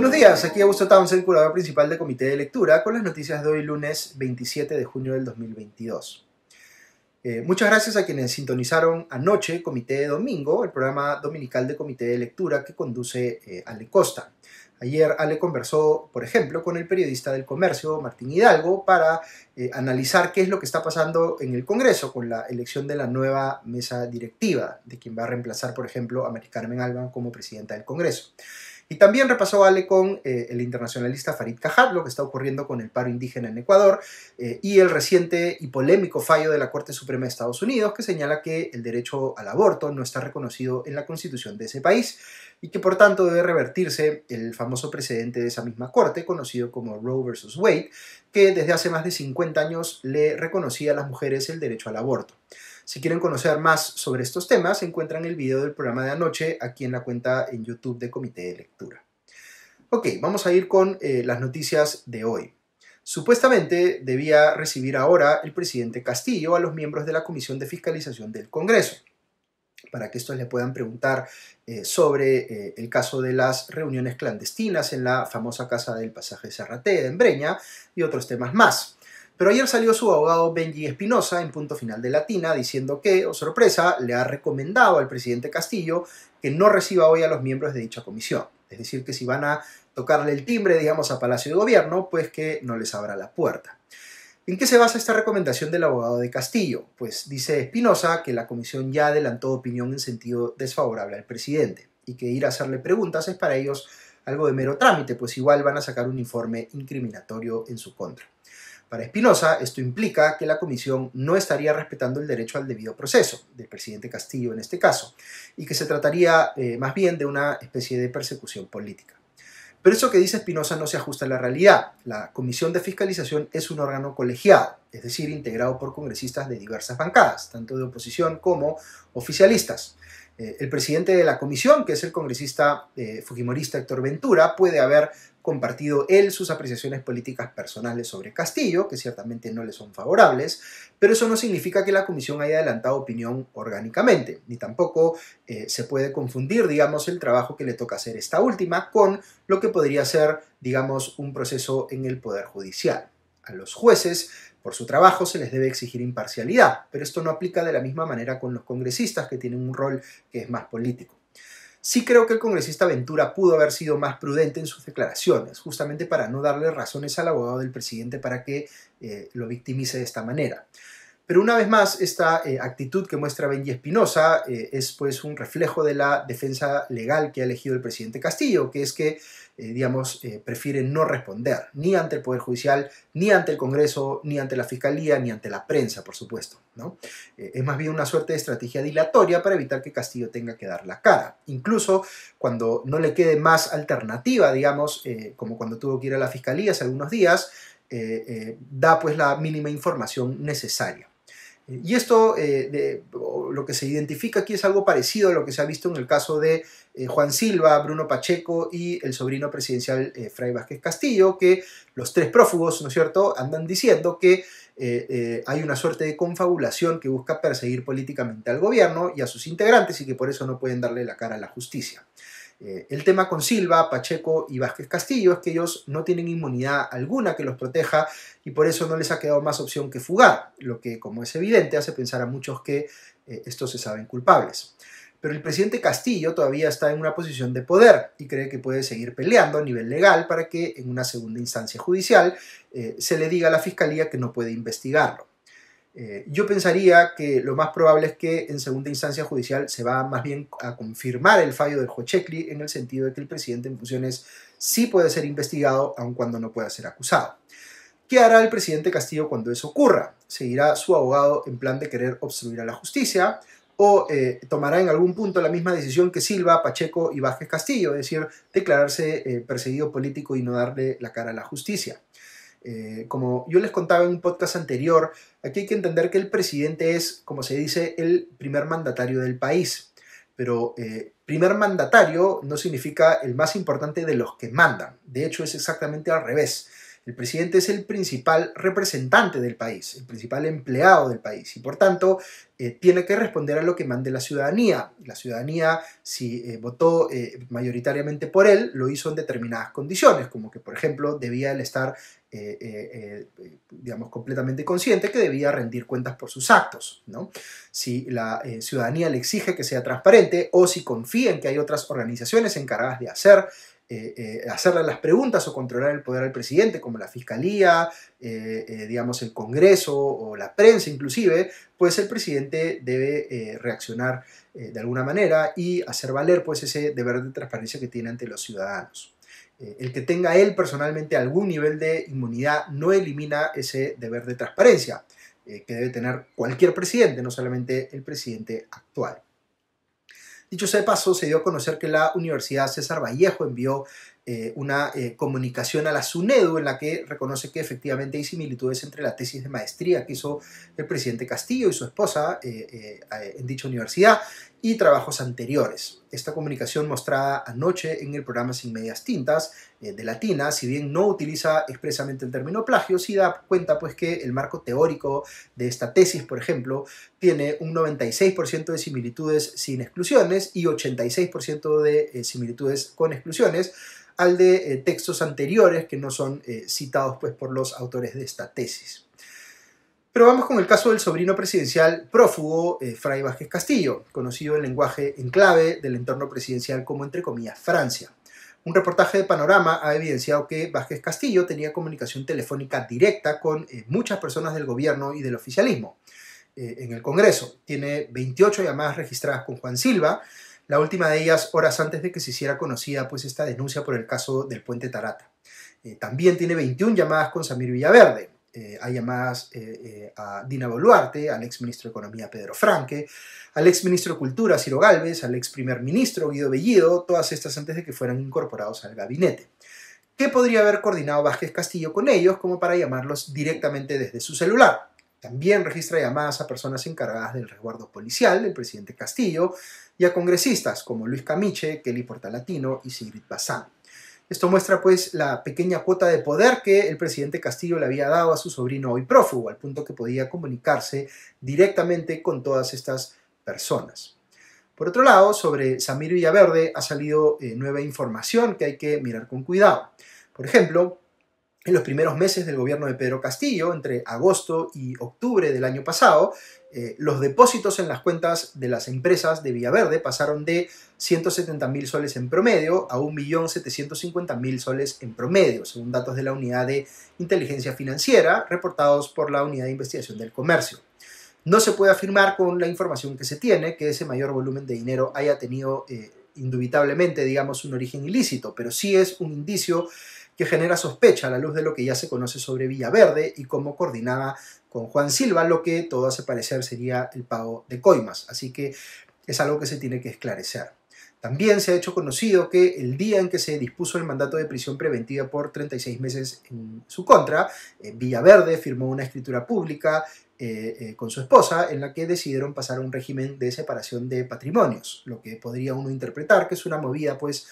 Buenos días, aquí Augusto Townsend, curador principal del Comité de Lectura, con las noticias de hoy lunes 27 de junio del 2022. Eh, muchas gracias a quienes sintonizaron anoche Comité de Domingo, el programa dominical de Comité de Lectura que conduce eh, Ale Costa. Ayer Ale conversó, por ejemplo, con el periodista del comercio Martín Hidalgo para eh, analizar qué es lo que está pasando en el Congreso con la elección de la nueva mesa directiva, de quien va a reemplazar, por ejemplo, a Mari Carmen Alban como presidenta del Congreso. Y también repasó Ale con eh, el internacionalista Farid Cajat lo que está ocurriendo con el paro indígena en Ecuador eh, y el reciente y polémico fallo de la Corte Suprema de Estados Unidos que señala que el derecho al aborto no está reconocido en la constitución de ese país y que por tanto debe revertirse el famoso precedente de esa misma corte, conocido como Roe versus Wade, que desde hace más de 50 años le reconocía a las mujeres el derecho al aborto. Si quieren conocer más sobre estos temas, encuentran el video del programa de anoche aquí en la cuenta en YouTube de Comité de Lectura. Ok, vamos a ir con eh, las noticias de hoy. Supuestamente debía recibir ahora el presidente Castillo a los miembros de la Comisión de Fiscalización del Congreso para que estos le puedan preguntar eh, sobre eh, el caso de las reuniones clandestinas en la famosa Casa del Pasaje Serratea en Breña y otros temas más. Pero ayer salió su abogado Benji Espinosa en punto final de Latina diciendo que, o oh, sorpresa, le ha recomendado al presidente Castillo que no reciba hoy a los miembros de dicha comisión. Es decir, que si van a tocarle el timbre, digamos, a Palacio de Gobierno, pues que no les abra la puerta. ¿En qué se basa esta recomendación del abogado de Castillo? Pues dice Espinosa que la comisión ya adelantó opinión en sentido desfavorable al presidente y que ir a hacerle preguntas es para ellos algo de mero trámite, pues igual van a sacar un informe incriminatorio en su contra. Para Espinosa, esto implica que la comisión no estaría respetando el derecho al debido proceso, del presidente Castillo en este caso, y que se trataría eh, más bien de una especie de persecución política. Pero eso que dice Espinosa no se ajusta a la realidad. La comisión de fiscalización es un órgano colegiado es decir, integrado por congresistas de diversas bancadas, tanto de oposición como oficialistas. Eh, el presidente de la comisión, que es el congresista eh, fujimorista Héctor Ventura, puede haber compartido él sus apreciaciones políticas personales sobre Castillo, que ciertamente no le son favorables, pero eso no significa que la comisión haya adelantado opinión orgánicamente, ni tampoco eh, se puede confundir, digamos, el trabajo que le toca hacer esta última con lo que podría ser, digamos, un proceso en el Poder Judicial. A los jueces, por su trabajo, se les debe exigir imparcialidad, pero esto no aplica de la misma manera con los congresistas, que tienen un rol que es más político. Sí creo que el congresista Ventura pudo haber sido más prudente en sus declaraciones, justamente para no darle razones al abogado del presidente para que eh, lo victimice de esta manera. Pero una vez más, esta eh, actitud que muestra Benji Espinosa eh, es pues un reflejo de la defensa legal que ha elegido el presidente Castillo, que es que eh, digamos, eh, prefiere no responder, ni ante el Poder Judicial, ni ante el Congreso, ni ante la Fiscalía, ni ante la prensa, por supuesto. ¿no? Eh, es más bien una suerte de estrategia dilatoria para evitar que Castillo tenga que dar la cara. Incluso cuando no le quede más alternativa, digamos, como cuando tuvo que ir a la Fiscalía hace algunos días, da pues la mínima información necesaria. Eh, y esto, eh, lo que se identifica aquí es algo parecido a lo que se ha visto en el caso de eh, Juan Silva, Bruno Pacheco y el sobrino presidencial Fray Vázquez Castillo, que los tres prófugos, ¿no es cierto?, andan diciendo que hay una suerte de confabulación que busca perseguir políticamente al gobierno y a sus integrantes y que por eso no pueden darle la cara a la justicia. Eh, el tema con Silva, Pacheco y Vázquez Castillo es que ellos no tienen inmunidad alguna que los proteja y por eso no les ha quedado más opción que fugar, lo que, como es evidente, hace pensar a muchos que eh, estos se saben culpables. Pero el presidente Castillo todavía está en una posición de poder y cree que puede seguir peleando a nivel legal para que en una segunda instancia judicial eh, se le diga a la fiscalía que no puede investigarlo. Eh, yo pensaría que lo más probable es que en segunda instancia judicial se va más bien a confirmar el fallo del juez en el sentido de que el presidente en funciones sí puede ser investigado aun cuando no pueda ser acusado. ¿Qué hará el presidente Castillo cuando eso ocurra? ¿Seguirá su abogado en plan de querer obstruir a la justicia? ¿O eh, tomará en algún punto la misma decisión que Silva, Pacheco y Vázquez Castillo, es decir, declararse eh, perseguido político y no darle la cara a la justicia? Eh, como yo les contaba en un podcast anterior, aquí hay que entender que el presidente es, como se dice, el primer mandatario del país. Pero eh, primer mandatario no significa el más importante de los que mandan. De hecho, es exactamente al revés. El presidente es el principal representante del país, el principal empleado del país y por tanto eh, tiene que responder a lo que mande la ciudadanía. La ciudadanía, si eh, votó eh, mayoritariamente por él, lo hizo en determinadas condiciones, como que por ejemplo debía él estar, digamos, completamente consciente que debía rendir cuentas por sus actos. ¿no? Si la ciudadanía le exige que sea transparente o si confía en que hay otras organizaciones encargadas de hacer eh, eh, hacerle las preguntas o controlar el poder al presidente, como la fiscalía, eh, digamos el Congreso o la prensa inclusive, pues el presidente debe reaccionar de alguna manera y hacer valer pues ese deber de transparencia que tiene ante los ciudadanos. el que tenga él personalmente algún nivel de inmunidad no elimina ese deber de transparencia que debe tener cualquier presidente, no solamente el presidente actual. Dicho sea de paso, se dio a conocer que la Universidad César Vallejo envió eh, una eh, comunicación a la SUNEDU en la que reconoce que efectivamente hay similitudes entre la tesis de maestría que hizo el presidente Castillo y su esposa eh, en dicha universidad y trabajos anteriores. Esta comunicación mostrada anoche en el programa Sin Medias Tintas eh, de Latina, si bien no utiliza expresamente el término plagio, sí da cuenta pues que el marco teórico de esta tesis, por ejemplo, tiene un 96% de similitudes sin exclusiones y 86% de eh, similitudes con exclusiones al de eh, textos anteriores que no son citados pues por los autores de esta tesis. Pero vamos con el caso del sobrino presidencial prófugo eh, Fray Vázquez Castillo, conocido en lenguaje en clave del entorno presidencial como entre comillas Francia. Un reportaje de Panorama ha evidenciado que Vázquez Castillo tenía comunicación telefónica directa con eh, muchas personas del gobierno y del oficialismo eh, en el Congreso. Tiene 28 llamadas registradas con Juan Silva, la última de ellas horas antes de que se hiciera conocida pues esta denuncia por el caso del puente Tarata. también tiene 21 llamadas con Samir Villaverde, eh, hay llamadas eh, eh, a Dina Boluarte, al ex ministro de Economía Pedro Franque, al ex ministro de Cultura Ciro Galvez, al ex primer ministro Guido Bellido, todas estas antes de que fueran incorporados al gabinete. ¿Qué podría haber coordinado Vázquez Castillo con ellos como para llamarlos directamente desde su celular? También registra llamadas a personas encargadas del resguardo policial del presidente Castillo y a congresistas como Luis Camiche, Kelly Portalatino y Sigrid Bazán. Esto muestra pues la pequeña cuota de poder que el presidente Castillo le había dado a su sobrino hoy prófugo, al punto que podía comunicarse directamente con todas estas personas. Por otro lado, sobre Samir Villaverde ha salido eh, nueva información que hay que mirar con cuidado. Por ejemplo, en los primeros meses del gobierno de Pedro Castillo, entre agosto y octubre del año pasado, eh, los depósitos en las cuentas de las empresas de Villaverde pasaron de 170.000 soles en promedio a 1.750.000 soles en promedio, según datos de la Unidad de Inteligencia Financiera reportados por la Unidad de Investigación del Comercio. No se puede afirmar con la información que se tiene que ese mayor volumen de dinero haya tenido eh, indubitablemente, digamos, un origen ilícito, pero sí es un indicio que genera sospecha a la luz de lo que ya se conoce sobre Villaverde y cómo coordinaba con Juan Silva, lo que todo hace parecer sería el pago de coimas. Así que es algo que se tiene que esclarecer. También se ha hecho conocido que el día en que se dispuso el mandato de prisión preventiva por 36 meses en su contra, eh, Villaverde firmó una escritura pública eh, eh, con su esposa en la que decidieron pasar a un régimen de separación de patrimonios, lo que podría uno interpretar que es una movida pues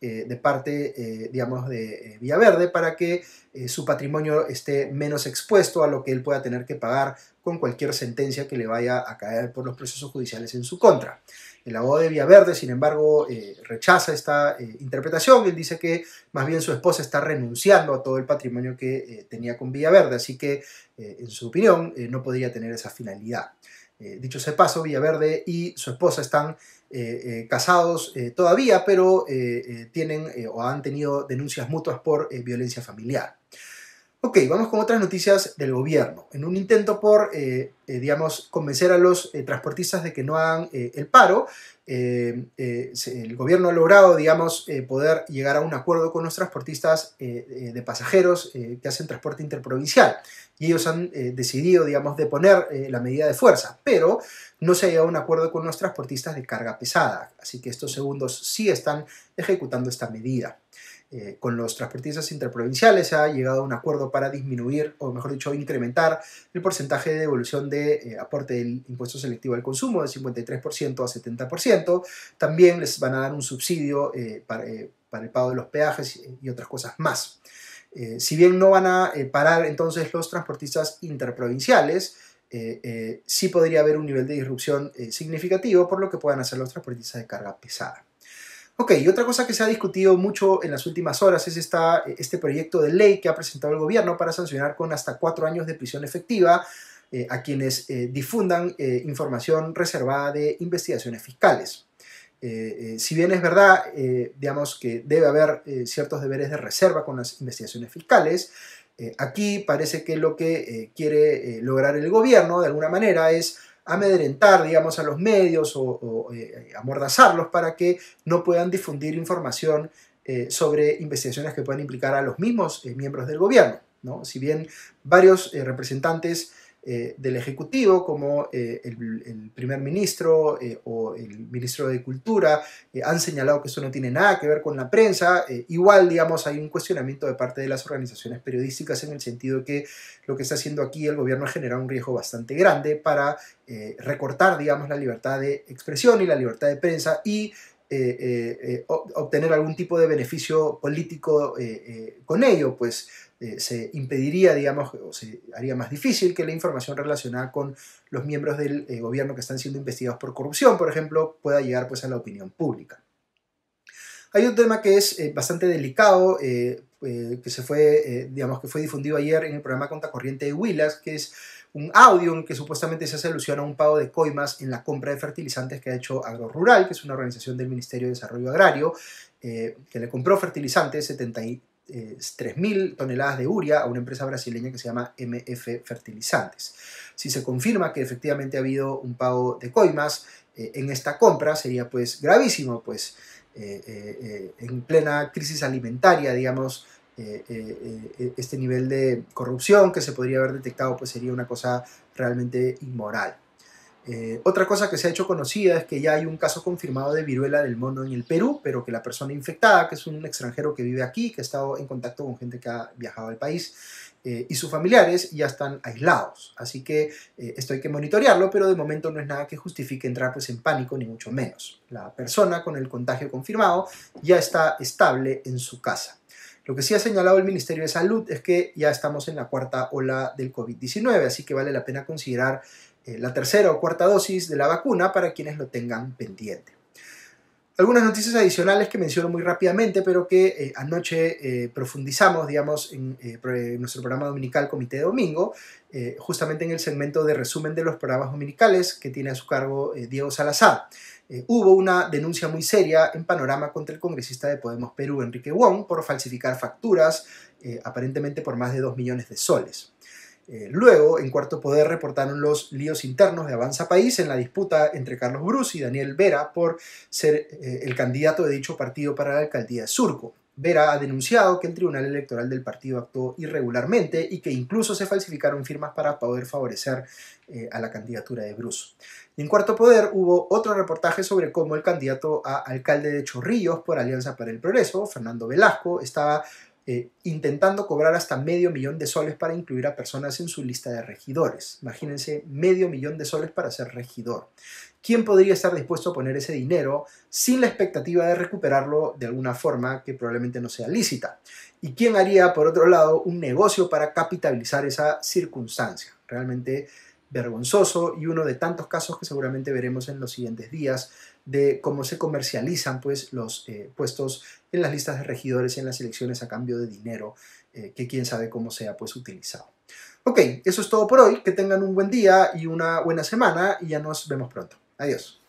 eh, de parte, eh, digamos, de eh, Villaverde para que su patrimonio esté menos expuesto a lo que él pueda tener que pagar con cualquier sentencia que le vaya a caer por los procesos judiciales en su contra. El abogado de Villaverde, sin embargo, rechaza esta interpretación. Él dice que más bien su esposa está renunciando a todo el patrimonio que tenía con Villaverde, así que, en su opinión, no podría tener esa finalidad. Eh, dicho ese paso, Villaverde y su esposa están eh, eh, casados todavía, pero tienen o han tenido denuncias mutuas por violencia familiar. Ok, vamos con otras noticias del gobierno. En un intento por, eh, eh, digamos, convencer a los eh, transportistas de que no hagan el paro, el gobierno ha logrado, digamos, poder llegar a un acuerdo con los transportistas de pasajeros que hacen transporte interprovincial. Y ellos han decidido, digamos, deponer la medida de fuerza, pero no se ha llegado a un acuerdo con los transportistas de carga pesada. Así que estos segundos sí están ejecutando esta medida. Eh, con los transportistas interprovinciales se ha llegado a un acuerdo para disminuir, o mejor dicho, incrementar el porcentaje de devolución de eh, aporte del impuesto selectivo al consumo de 53% a 70%. También les van a dar un subsidio eh, para, el pago de los peajes y otras cosas más. si bien no van a parar entonces los transportistas interprovinciales, sí podría haber un nivel de disrupción significativo por lo que puedan hacer los transportistas de carga pesada. Ok, y otra cosa que se ha discutido mucho en las últimas horas es esta, este proyecto de ley que ha presentado el gobierno para sancionar con hasta cuatro años de prisión efectiva eh, a quienes eh, difundan eh, información reservada de investigaciones fiscales. si bien es verdad, digamos que debe haber ciertos deberes de reserva con las investigaciones fiscales, aquí parece que lo que quiere lograr el gobierno de alguna manera es amedrentar, digamos, a los medios o, eh, eh, amordazarlos para que no puedan difundir información eh, sobre investigaciones que puedan implicar a los mismos miembros del gobierno. ¿no? Si bien varios representantes eh, del Ejecutivo, como eh, el, primer ministro eh, o el ministro de Cultura, han señalado que eso no tiene nada que ver con la prensa. igual, digamos, hay un cuestionamiento de parte de las organizaciones periodísticas en el sentido que lo que está haciendo aquí el gobierno genera un riesgo bastante grande para recortar, digamos, la libertad de expresión y la libertad de prensa y eh, eh, eh, obtener algún tipo de beneficio político con ello, pues se impediría, digamos, o se haría más difícil que la información relacionada con los miembros del gobierno que están siendo investigados por corrupción, por ejemplo, pueda llegar pues, a la opinión pública. Hay un tema que es bastante delicado, que se fue, digamos, que fue difundido ayer en el programa Contacorriente de Willas, que es un audio que supuestamente se hace alusión a un pago de coimas en la compra de fertilizantes que ha hecho Rural, que es una organización del Ministerio de Desarrollo Agrario, eh, que le compró fertilizantes 73.000 eh, toneladas de uria, a una empresa brasileña que se llama MF Fertilizantes. Si se confirma que efectivamente ha habido un pago de coimas eh, en esta compra, sería pues gravísimo, pues en plena crisis alimentaria, digamos, eh, eh, eh, este nivel de corrupción que se podría haber detectado, pues sería una cosa realmente inmoral. otra cosa que se ha hecho conocida es que ya hay un caso confirmado de viruela del mono en el Perú, pero que la persona infectada, que es un extranjero que vive aquí, que ha estado en contacto con gente que ha viajado al país, y sus familiares ya están aislados. Así que esto hay que monitorearlo, pero de momento no es nada que justifique entrar pues, en pánico, ni mucho menos. La persona con el contagio confirmado ya está estable en su casa. Lo que sí ha señalado el Ministerio de Salud es que ya estamos en la cuarta ola del COVID-19, así que vale la pena considerar eh, la tercera o cuarta dosis de la vacuna para quienes lo tengan pendiente. Algunas noticias adicionales que menciono muy rápidamente, pero que eh, anoche eh, profundizamos, digamos, en, eh, nuestro programa dominical Comité de Domingo, justamente en el segmento de resumen de los programas dominicales que tiene a su cargo Diego Salazar. hubo una denuncia muy seria en Panorama contra el congresista de Podemos Perú, Enrique Wong, por falsificar facturas, aparentemente por más de 2 millones de soles. Eh, luego, en cuarto poder, reportaron los líos internos de Avanza País en la disputa entre Carlos Bruce y Daniel Vera por ser eh, el candidato de dicho partido para la alcaldía de Surco. Vera ha denunciado que el Tribunal Electoral del partido actuó irregularmente y que incluso se falsificaron firmas para poder favorecer eh, a la candidatura de Bruce. En Cuarto Poder hubo otro reportaje sobre cómo el candidato a alcalde de Chorrillos por Alianza para el Progreso, Fernando Velasco, estaba eh, intentando cobrar hasta medio millón de soles para incluir a personas en su lista de regidores. Imagínense, medio millón de soles para ser regidor. ¿Quién podría estar dispuesto a poner ese dinero sin la expectativa de recuperarlo de alguna forma que probablemente no sea lícita? ¿Y quién haría, por otro lado, un negocio para capitalizar esa circunstancia? Realmente vergonzoso y uno de tantos casos que seguramente veremos en los siguientes días de cómo se comercializan pues, los eh, puestos en las listas de regidores y en las elecciones a cambio de dinero, eh, que quién sabe cómo sea pues utilizado. Ok, eso es todo por hoy. Que tengan un buen día y una buena semana y ya nos vemos pronto. Adiós.